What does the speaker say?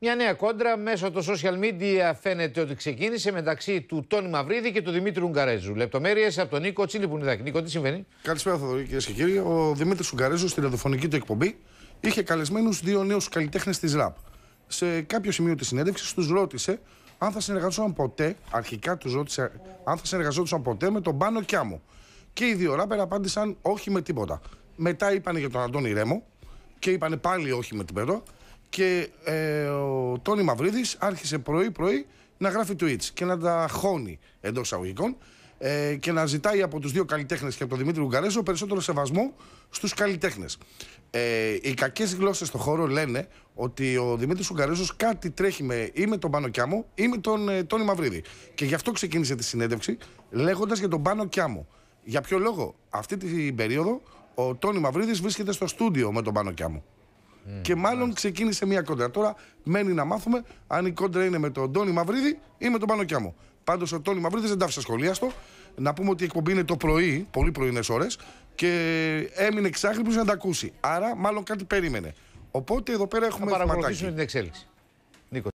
Μια νέα κόντρα μέσω των social media φαίνεται ότι ξεκίνησε μεταξύ του Τόνι Μαυρίδη και του Δημήτρη Ουγγαρέζου. Λεπτομέρειες από τον Νίκο Τσίλιπουνιδάκη. Νίκο, τι συμβαίνει. Καλησπέρα, Θοδωρή, κυρίες και κύριοι. Ο Δημήτρης Ουγγαρέζου στη ραδιοφωνική του εκπομπή είχε καλεσμένους δύο νέους καλλιτέχνες της ΡΑΠ. Σε κάποιο σημείο της συνέντευξης τους ρώτησε αν θα συνεργαζόταν ποτέ, αρχικά τους ρώτησε αν θα συνεργαζόταν ποτέ με τον Πάνο Κιάμο. Και οι δύο ράπερ απάντησαν όχι με τίποτα. Μετά είπαν για τον Αντώνη Ρέμο και είπαν πάλι όχι με τίποτα. Και ε, ο Τόνι Μαυρίδης άρχισε πρωί-πρωί να γράφει tweets και να τα χώνει εντός εισαγωγικών ε, και να ζητάει από τους δύο καλλιτέχνες και από τον Δημήτρη Ουγγαρέζο περισσότερο σεβασμό στους καλλιτέχνες. Ε, οι κακές γλώσσες στον χώρο λένε ότι ο Δημήτρης Ουγγαρέζος κάτι τρέχει με, ή με τον Πάνο Κιάμο ή με τον ε, Τόνι Μαυρίδη. Και γι' αυτό ξεκίνησε τη συνέντευξη λέγοντας για τον Πάνο Κιάμο. Για ποιο λόγο, αυτή την περίοδο ο Τόνι Μαυρίδης βρίσκεται στο στούντιο με τον Πάνο Κιάμο. Mm. Και μάλλον ξεκίνησε μια κόντρα. Τώρα μένει να μάθουμε αν η κόντρα είναι με τον Τόνι Μαυρίδη ή με τον μου. Πάντως ο Τόνι Μαυρίδη δεν τα άφησε σχολίαστο. Να πούμε ότι η εκπομπή είναι το πρωί, πολύ πρωινές ώρες, και έμεινε ξάχρυπνος να τα ακούσει. Άρα, μάλλον κάτι περίμενε. Οπότε εδώ πέρα έχουμε. Θα παρακολουθήσουμε την εξέλιξη. Νίκο.